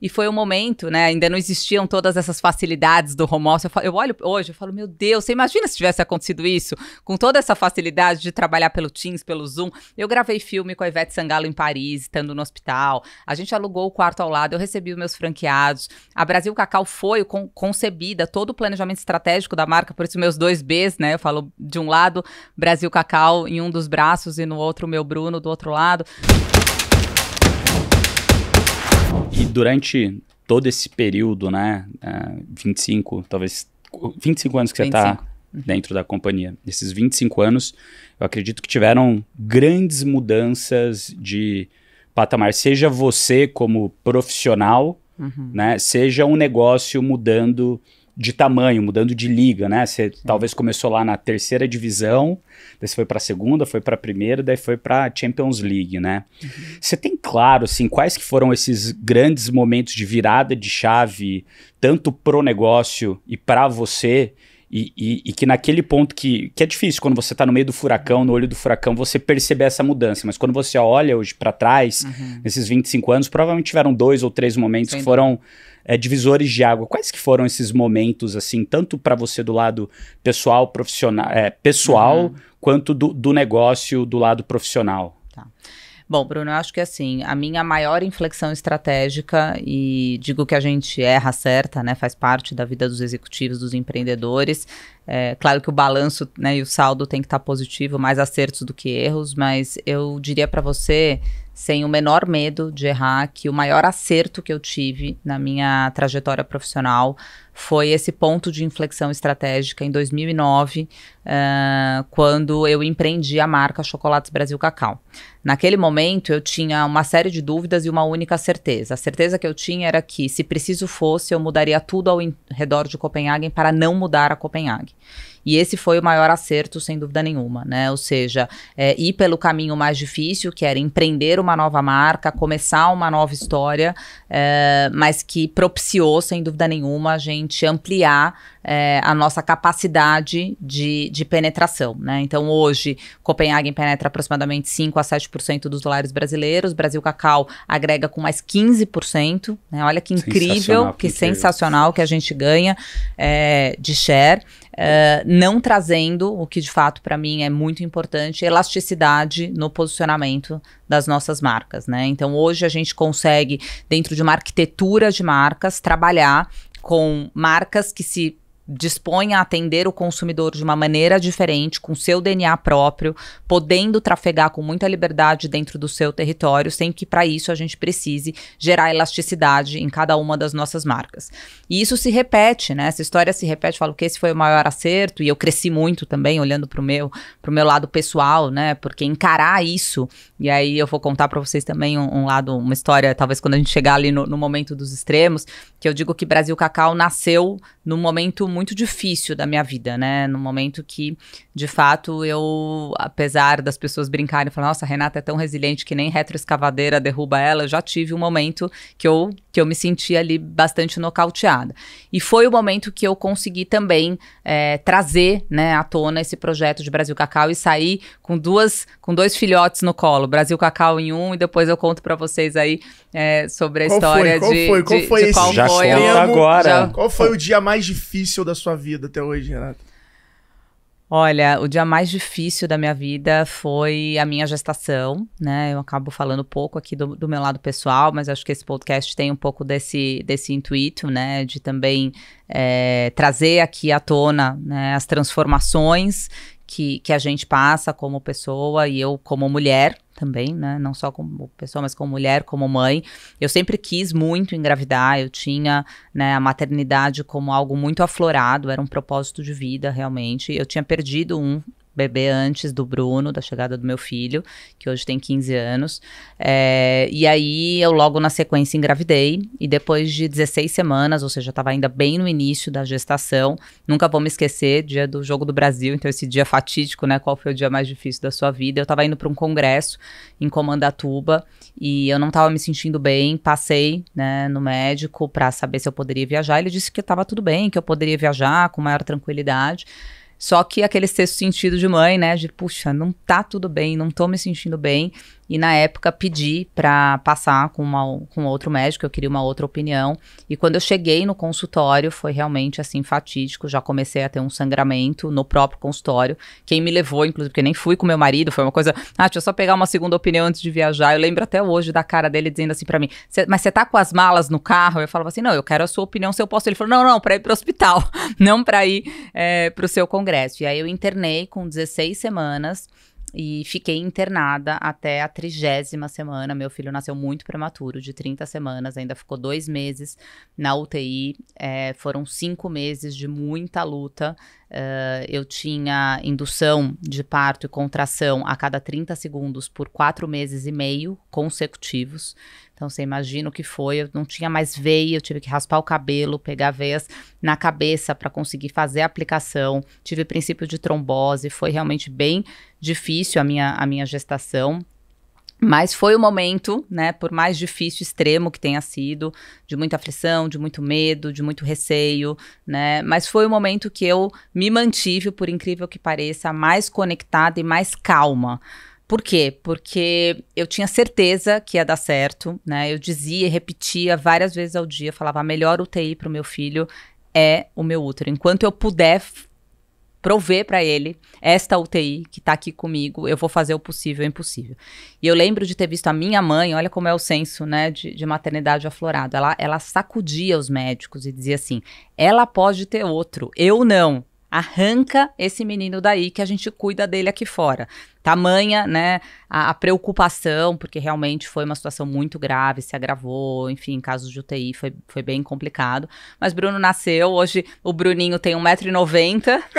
E foi um momento, né? Ainda não existiam todas essas facilidades do home office. Eu, falo, eu olho hoje, eu falo, meu Deus, você imagina se tivesse acontecido isso? Com toda essa facilidade de trabalhar pelo Teams, pelo Zoom. Eu gravei filme com a Ivete Sangalo em Paris, estando no hospital. A gente alugou o quarto ao lado, eu recebi os meus franqueados. A Brasil Cacau foi con concebida, todo o planejamento estratégico da marca, por isso meus dois Bs, né? Eu falo de um lado Brasil Cacau em um dos braços e no outro meu Bruno do outro lado. durante todo esse período, né, uh, é, 25, talvez 25 anos que 25. você está uhum. dentro da companhia. Nesses 25 anos, eu acredito que tiveram grandes mudanças de patamar, seja você como profissional, uhum. né, seja um negócio mudando de tamanho, mudando de liga, né? Você Sim. talvez começou lá na terceira divisão, daí você foi para a segunda, foi para a primeira, daí foi para a Champions League, né? Uhum. Você tem claro, assim, quais que foram esses grandes momentos de virada de chave, tanto pro negócio e para você, e, e, e, que naquele ponto que, que é difícil quando você está no meio do furacão, no olho do furacão, você perceber essa mudança. Mas quando você olha hoje para trás, uhum. nesses 25 anos, provavelmente tiveram dois ou três momentos que foram é, divisores de água. Quais que foram esses momentos, assim, tanto para você do lado pessoal, profissional, é, pessoal, uhum. quanto do, do negócio do lado profissional? Tá. Bom, Bruno, eu acho que assim, a minha maior inflexão estratégica, e digo que a gente erra certa, né? Faz parte da vida dos executivos, dos empreendedores. É, claro que o balanço né, e o saldo tem que estar tá positivo, mais acertos do que erros, mas eu diria para você sem o menor medo de errar, que o maior acerto que eu tive na minha trajetória profissional foi esse ponto de inflexão estratégica em 2009, uh, ah, quando eu empreendi a marca Chocolates Brasil Cacau. Naquele momento, eu tinha uma série de dúvidas e uma única certeza. A certeza que eu tinha era que, se preciso fosse, eu mudaria tudo ao redor de Copenhague para não mudar a Copenhague. E esse foi o maior acerto, sem dúvida nenhuma, né? Ou seja, é, ir pelo caminho mais difícil, que era empreender uma nova marca, começar uma nova história, é, mas que propiciou, sem dúvida nenhuma, a gente ampliar é, a nossa capacidade de, de penetração, né? Então, hoje, Copenhagen penetra aproximadamente 5 a 7% dos dólares brasileiros, Brasil Cacau agrega com mais 15%, né? Olha que incrível, que, que sensacional que a gente ganha é, de share. Ah, não trazendo o que de fato para mim é muito importante, elasticidade no posicionamento das nossas marcas, né? Então hoje a gente consegue dentro de uma arquitetura de marcas trabalhar com marcas que se dispõe a atender o consumidor de uma maneira diferente, com seu DNA próprio, podendo trafegar com muita liberdade dentro do seu território, sem que para isso a gente precise gerar elasticidade em cada uma das nossas marcas. E isso se repete, né? Essa história se repete, falo que esse foi o maior acerto e eu cresci muito também olhando para o meu, pro meu lado pessoal, né? Porque encarar isso, e aí eu vou contar para vocês também um, um, lado, uma história, talvez quando a gente chegar ali no, no momento dos extremos, que eu digo que Brasil Cacau nasceu num momento muito muito difícil da minha vida, né? No momento que, de fato, eu, apesar das pessoas brincarem e falarem, nossa, a Renata é tão resiliente que nem retroescavadeira derruba ela, eu já tive um momento que eu que eu me senti ali bastante nocauteada. E foi o momento que eu consegui também é, trazer né, à tona esse projeto de Brasil Cacau e sair com duas, com dois filhotes no colo, Brasil Cacau em um, e depois eu conto para vocês aí é, sobre a qual história foi, de, foi, qual de, foi de, de qual já foi. Qual agora. Já... Qual foi o dia mais difícil da sua vida até hoje, Renata? Olha, o dia mais difícil da minha vida foi a minha gestação, né? Eu acabo falando pouco aqui do, do, meu lado pessoal, mas acho que esse podcast tem um pouco desse, desse intuito, né? De também é, trazer aqui à tona né? as transformações que, que a gente passa como pessoa e eu como mulher, também, né? Não só como pessoa, mas como mulher, como mãe. Eu sempre quis muito engravidar, eu tinha né, a maternidade como algo muito aflorado, era um propósito de vida, realmente. Eu tinha perdido um bebê antes do Bruno, da chegada do meu filho, que hoje tem 15 anos. É, e aí eu logo na sequência engravidei, e depois de 16 semanas, ou seja, estava ainda bem no início da gestação, nunca vou me esquecer, dia do Jogo do Brasil, então esse dia fatídico, né? Qual foi o dia mais difícil da sua vida? Eu estava indo para um congresso em Comandatuba e eu não estava me sentindo bem, passei né, no médico para saber se eu poderia viajar. Ele disse que estava tudo bem, que eu poderia viajar com maior tranquilidade. Só que aquele sexto sentido de mãe, né? De puxa, não tá tudo bem, não tô me sentindo bem. E na época pedi para passar com, uma, com outro médico, eu queria uma outra opinião. E quando eu cheguei no consultório, foi realmente assim fatídico. Já comecei a ter um sangramento no próprio consultório. Quem me levou, inclusive, porque nem fui com meu marido, foi uma coisa. Ah, deixa eu só pegar uma segunda opinião antes de viajar. Eu lembro até hoje da cara dele dizendo assim para mim: Mas você tá com as malas no carro? Eu falava assim: Não, eu quero a sua opinião se eu posso. Ele falou: Não, não, pra ir pro hospital, não pra ir é, pro seu congresso congresso. E aí eu internei com 16 semanas e fiquei internada até a trigésima semana. Meu filho nasceu muito prematuro, de 30 semanas, ainda ficou dois meses na UTI. É, foram cinco meses de muita luta. Uh, eu tinha indução de parto e contração a cada 30 segundos por quatro meses e meio consecutivos. Então você imagina o que foi, eu não tinha mais veia, eu tive que raspar o cabelo, pegar veias na cabeça para conseguir fazer a aplicação. Tive princípio de trombose, foi realmente bem difícil a minha, a minha gestação. Mas foi o momento, né, por mais difícil, extremo que tenha sido, de muita aflição, de muito medo, de muito receio, né, mas foi o momento que eu me mantive, por incrível que pareça, mais conectada e mais calma, por quê? Porque eu tinha certeza que ia dar certo, né? Eu dizia e repetia várias vezes ao dia, falava, a melhor UTI para o meu filho é o meu útero. Enquanto eu puder prover para ele esta UTI que está aqui comigo, eu vou fazer o possível e o impossível. E eu lembro de ter visto a minha mãe, olha como é o senso, né, de, de maternidade aflorado. Ela, ela sacudia os médicos e dizia assim: ela pode ter outro, eu não. Arranca esse menino daí que a gente cuida dele aqui fora tamanha, né, a, a, preocupação, porque realmente foi uma situação muito grave, se agravou, enfim, casos de UTI, foi, foi bem complicado. Mas Bruno nasceu, hoje o Bruninho tem 1,90m,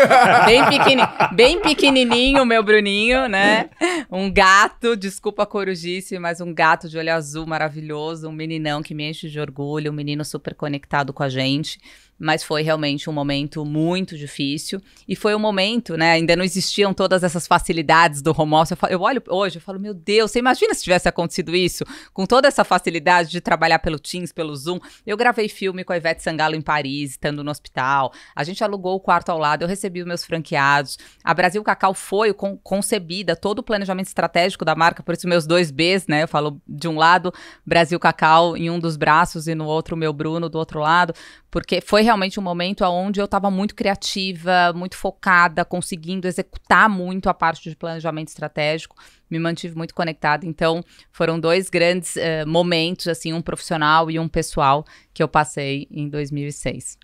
bem, pequeni, bem pequenininho meu Bruninho, né? Um gato, desculpa a corujice, mas um gato de olho azul maravilhoso, um meninão que me enche de orgulho, um menino super conectado com a gente mas foi realmente um momento muito difícil e foi um momento, né, ainda não existiam todas essas facilidades do home office, eu, falo, eu olho hoje, eu falo, meu Deus, você imagina se tivesse acontecido isso, com toda essa facilidade de trabalhar pelo Teams, pelo Zoom. Eu gravei filme com a Ivete Sangalo em Paris, estando no hospital. A gente alugou o quarto ao lado, eu recebi os meus franqueados. A Brasil Cacau foi con concebida, todo o planejamento estratégico da marca, por isso meus dois Bs, né? Eu falo de um lado Brasil Cacau em um dos braços e no outro meu Bruno do outro lado, porque foi realmente um momento onde eu estava muito criativa, muito focada, conseguindo executar muito a parte de planejamento planejamento estratégico, me mantive muito conectado. Então, foram dois grandes uh, momentos, assim, um profissional e um pessoal que eu passei em 2006.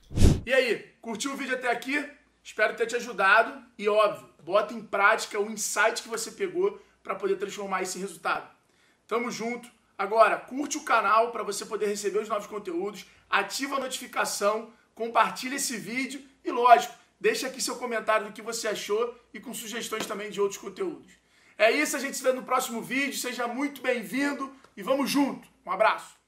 E aí, curtiu o vídeo até aqui? Espero ter te ajudado e, óbvio, bota em prática o insight que você pegou para poder transformar esse resultado. Tamo junto. Agora, curte o canal para você poder receber os novos conteúdos, ativa a notificação, compartilha esse vídeo e, lógico, Deixa aqui seu comentário do que você achou e com sugestões também de outros conteúdos. É isso, a gente se vê no próximo vídeo. Seja muito bem-vindo e vamos junto. Um abraço.